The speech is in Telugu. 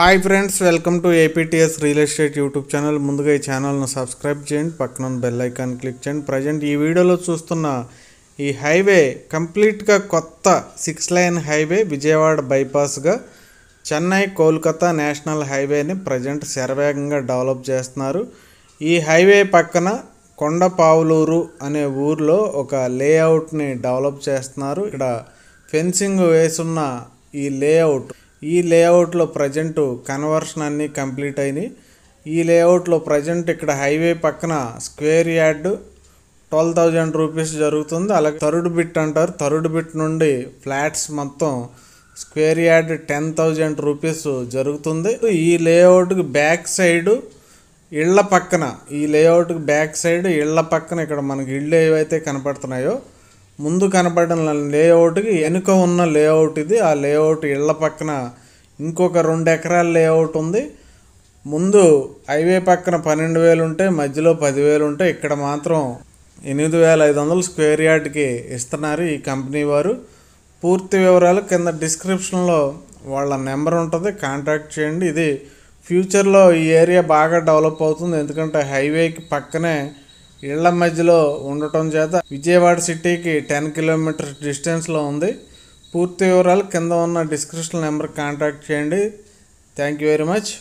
hi friends welcome to APTS real estate YouTube channel ముందుగా ఈ ఛానల్ను సబ్స్క్రైబ్ చేయండి పక్కన బెల్ ఐకాన్ క్లిక్ చేయండి ప్రజెంట్ ఈ వీడియోలో చూస్తున్న ఈ హైవే కంప్లీట్గా కొత్త సిక్స్ లైన్ హైవే విజయవాడ బైపాస్గా చెన్నై కోల్కతా నేషనల్ హైవేని ప్రజెంట్ శరవేగంగా డెవలప్ చేస్తున్నారు ఈ హైవే పక్కన కొండపావులూరు అనే ఊర్లో ఒక లేఅవుట్ని డెవలప్ చేస్తున్నారు ఇక్కడ ఫెన్సింగ్ వేసున్న ఈ లేఅవుట్ ఈ లేఅవుట్లో ప్రజెంటు కన్వర్షన్ అన్నీ కంప్లీట్ అయినాయి ఈ లేఅవుట్లో ప్రజెంట్ ఇక్కడ హైవే పక్కన square yard twelve thousand rupees జరుగుతుంది అలాగే థర్డ్ బిట్ అంటారు థర్డ్ బిట్ నుండి ఫ్లాట్స్ మొత్తం square yard ten thousand rupees జరుగుతుంది ఈ లేఅవుట్కి బ్యాక్ సైడ్ ఇళ్ల పక్కన ఈ లేఅవుట్కి బ్యాక్ సైడ్ ఇళ్ల పక్కన ఇక్కడ మనకి ఇళ్ళు ఏవైతే కనపడుతున్నాయో ముందు కనపడిన లేఅవుట్కి వెనుక ఉన్న లేఅవుట్ ఇది ఆ లేఅవుట్ ఇళ్ల పక్కన ఇంకొక రెండు ఎకరాల లేఅవుట్ ఉంది ముందు హైవే పక్కన పన్నెండు వేలు ఉంటే మధ్యలో పదివేలు ఉంటే ఇక్కడ మాత్రం ఎనిమిది వేల ఐదు వందలు స్క్వేర్ యార్డ్కి ఇస్తున్నారు ఈ కంపెనీ వారు పూర్తి వివరాలు కింద డిస్క్రిప్షన్లో వాళ్ళ నెంబర్ ఉంటుంది కాంటాక్ట్ చేయండి ఇది ఫ్యూచర్లో ఈ ఏరియా బాగా డెవలప్ అవుతుంది ఎందుకంటే హైవేకి పక్కనే ఇళ్ల మధ్యలో ఉండటం చేత విజయవాడ సిటీకి టెన్ కిలోమీటర్స్ డిస్టెన్స్లో ఉంది పూర్తి వివరాలు కింద ఉన్న డిస్క్రిప్షన్ నెంబర్ కాంటాక్ట్ చేయండి థ్యాంక్ యూ వెరీ మచ్